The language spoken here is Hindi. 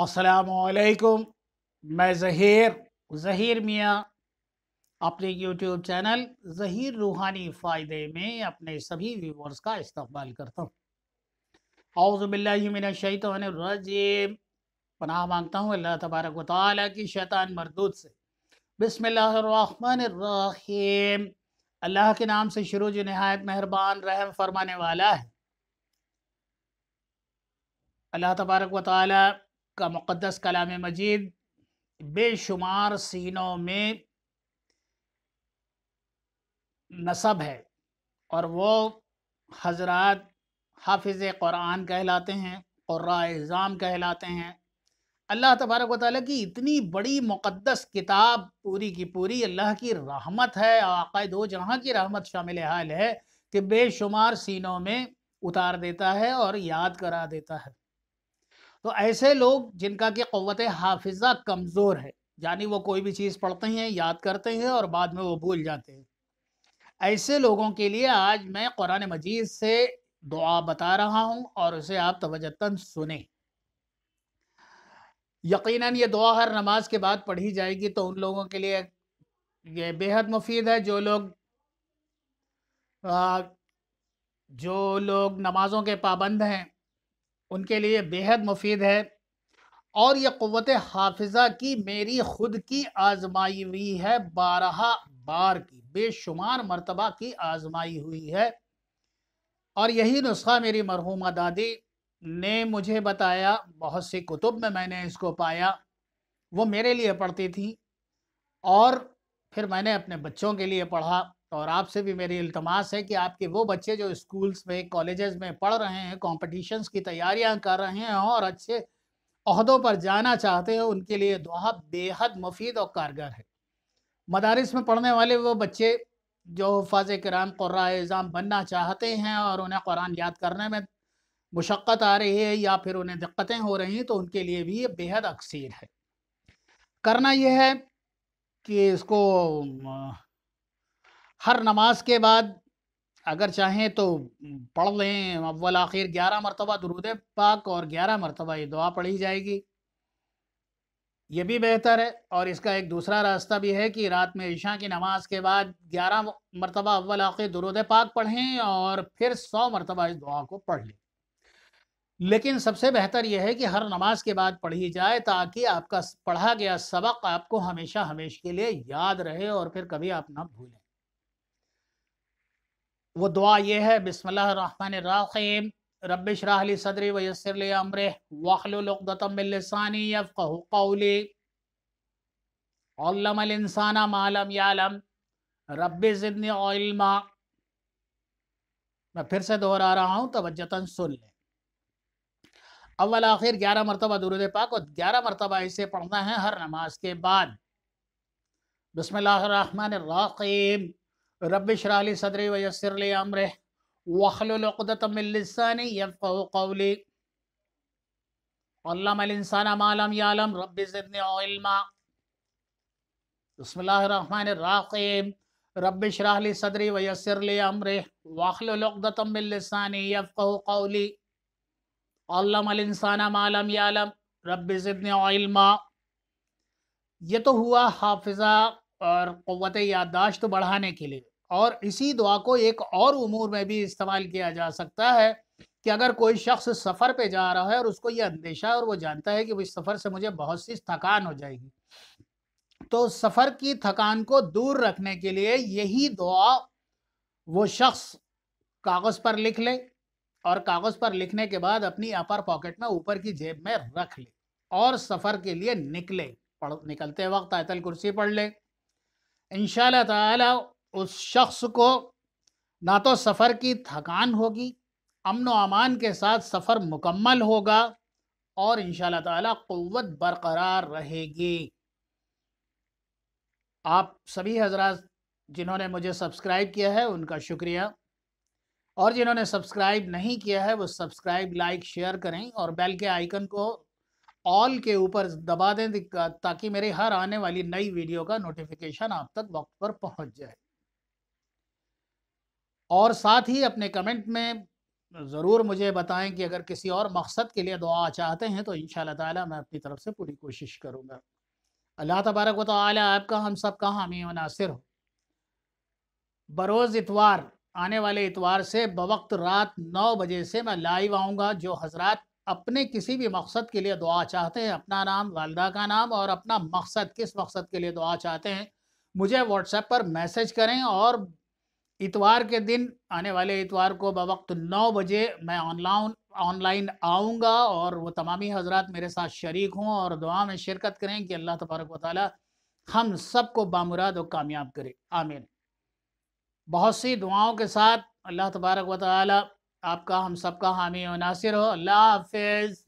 असलकुम मैं जहीर जहीर मियाँ अपने यूट्यूब चैनल जहीर रूहानी फ़ायदे में अपने सभी व्यूवर्स का इस्तबाल करता हूँ अवज़बिल्लिमिनशैतरजीम पनाह मांगता हूँ अल्लाह तबारक वाली की शैतान मरदूद से बसमीम अल्लाह के नाम से शुरू जो नहायत मेहरबान रहम फरमाने वाला है अल्लाह तबारक वाली का मुक़दस कलाम मजीद बेशुमार सीनों में नसब है और वो हजरत हाफिज़ क़ुरान कहलाते हैं क़ुर्राज़ाम कहलाते हैं अल्लाह तबारक व की इतनी बड़ी मुक़दस किताब पूरी की पूरी अल्लाह की रहमत है आक़ा दो जहाँ की रहमत शामिल हाल है कि बेशुमार सीनों में उतार देता है और याद करा देता है तो ऐसे लोग जिनका कि क़वत हाफिज़ा कमज़ोर है यानी वो कोई भी चीज़ पढ़ते हैं याद करते हैं और बाद में वो भूल जाते हैं ऐसे लोगों के लिए आज मैं कुरान मजीद से दुआ बता रहा हूँ और उसे आप तवजतन सुने यकीनन ये दुआ हर नमाज के बाद पढ़ी जाएगी तो उन लोगों के लिए ये बेहद मुफीद है जो लोग आ, जो लोग नमाज़ों के पाबंद हैं उनके लिए बेहद मुफीद है और ये क़वत हाफिज़ा की मेरी ख़ुद की आजमाई हुई है बारह बार की बेशुमार मरतबा की आजमाई हुई है और यही नुस्खा मेरी मरहूमा दादी ने मुझे बताया बहुत सी कुतुब में मैंने इसको पाया वो मेरे लिए पढ़ती थी और फिर मैंने अपने बच्चों के लिए पढ़ा और आपसे भी मेरी इल्तमास है कि आपके वो बच्चे जो स्कूल्स में कॉलेजेस में पढ़ रहे हैं कॉम्पिटिशन्स की तैयारियां कर रहे हैं और अच्छे अहदों पर जाना चाहते हैं उनके लिए दुआ बेहद मुफीद और कारगर है मदारस में पढ़ने वाले वो बच्चे जो फाज कराम क्रा एज़ाम बनना चाहते हैं और उन्हें कुरान याद करने में मुशक्क़त आ रही है या फिर उन्हें दिक्कतें हो रही हैं तो उनके लिए भी ये बेहद अक्सर है करना यह है कि इसको हर नमाज के बाद अगर चाहें तो पढ़ लें अव्वल आखिर ग्यारह मरतबा दरुद पाक और ग्यारह मरतबा ये दुआ पढ़ी जाएगी ये भी बेहतर है और इसका एक दूसरा रास्ता भी है कि रात में ईशा की नमाज के बाद ग्यारह मरतबा अव्वल आखिर दरूद पाक पढ़ें और फिर सौ मरतबा इस दुआ को पढ़ लें लेकिन सबसे बेहतर यह है कि हर नमाज के बाद पढ़ी जाए ताकि आपका पढ़ा गया सबक आपको हमेशा हमेशा के लिए याद रहे और फिर कभी आप ना भूलें वो दुआ ये है बिसमीम राहली सदरी वयसरली अमर वाखलतमसानी यफ़ाउली इंसाना मालम यालम रब ज़िदनिमा मैं फिर से दोहरा रहा हूँ तवज्जतन सुन लें अव्वल आखिर ग्यारह मरतबा दुरुद पाक और ग्यारह मरतबा इसे पढ़ना है हर नमाज के बाद बसमीम रब शराली सदरी वयसरली अमर वखलतमिलसानी यफ़ली इंसान मालम यालम रब ज़िदनिल्मा बसमीम रब शराली सदरी वयसरली अमर वखलतमिलसानी यफ़ली इंसान मालम यालम रब ज़िदनिल्मा ये तो हुआ हाफिज़ा और क़वत याददाश्त बढ़ाने के लिए और इसी दुआ को एक और उमूर में भी इस्तेमाल किया जा सकता है कि अगर कोई शख्स सफ़र पे जा रहा है और उसको ये अंदेशा है और वो जानता है कि इस सफ़र से मुझे बहुत सी थकान हो जाएगी तो सफ़र की थकान को दूर रखने के लिए यही दुआ वो शख्स कागज़ पर लिख ले और कागज़ पर लिखने के बाद अपनी अपर पॉकेट में ऊपर की जेब में रख ले और सफ़र के लिए निकले पढ़ निकलते वक्त आयतल कुर्सी पढ़ ले इन ताला उस शख्स को ना तो सफ़र की थकान होगी अमन व अमान के साथ सफ़र मुकम्मल होगा और इन ताला क़वत बरकरार रहेगी आप सभी हजरात जिन्होंने मुझे सब्सक्राइब किया है उनका शुक्रिया और जिन्होंने सब्सक्राइब नहीं किया है वो सब्सक्राइब लाइक शेयर करें और बेल के आइकन को ऑल के ऊपर दबा दें ताकि मेरी हर आने वाली नई वीडियो का नोटिफिकेशन आप तक वक्त पर पहुंच जाए और साथ ही अपने कमेंट में ज़रूर मुझे बताएं कि अगर किसी और मकसद के लिए दुआ चाहते हैं तो इन ताला मैं अपनी तरफ से पूरी कोशिश करूँगा अल्लाह तबारक व ताली आपका हम सब का हामी मुनासर हो बरोज़ इतवार आने वाले इतवार से बवक्त रात नौ बजे से मैं लाइव आऊँगा जो हजरात अपने किसी भी मकसद के लिए दुआ चाहते हैं अपना नाम वालदा का नाम और अपना मकसद किस मकसद के लिए दुआ चाहते हैं मुझे व्हाट्सएप पर मैसेज करें और इतवार के दिन आने वाले इतवार को बवक्त नौ बजे मैं ऑनलाउन ऑनलाइन आऊँगा और वो तमामी हजरात मेरे साथ शरीक हों और दुआ में शिरकत करें कि अल्लाह तबारक व ताली हम सबको बामुराद और कामयाब करे आमीन बहुत सी दुआओं के साथ अल्लाह तबारक व ताली आपका हम सबका हामी और नासिर हो अल्लाह हाफिज़